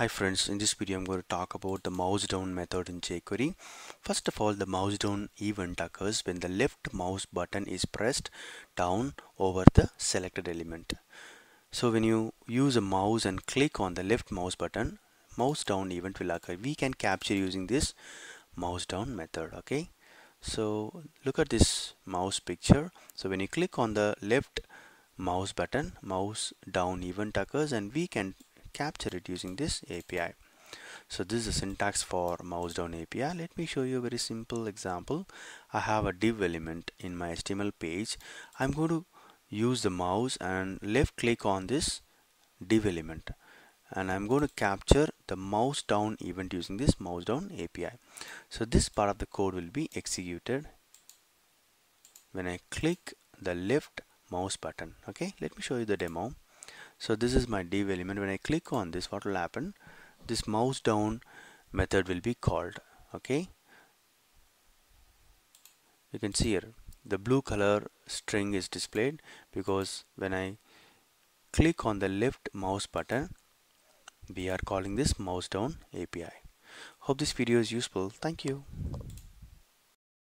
Hi friends, in this video I'm going to talk about the mouse down method in jQuery. First of all, the mouse down event occurs when the left mouse button is pressed down over the selected element. So when you use a mouse and click on the left mouse button, mouse down event will occur. We can capture using this mouse down method, okay? So look at this mouse picture. So when you click on the left mouse button, mouse down event occurs and we can capture it using this API. So this is the syntax for mouse down API. Let me show you a very simple example. I have a div element in my HTML page. I'm going to use the mouse and left click on this div element and I'm going to capture the mouse down event using this mouse down API. So this part of the code will be executed when I click the left mouse button. Okay, let me show you the demo so this is my div element when I click on this what will happen this mouse down method will be called okay you can see here the blue color string is displayed because when I click on the left mouse button we are calling this mouse down API hope this video is useful thank you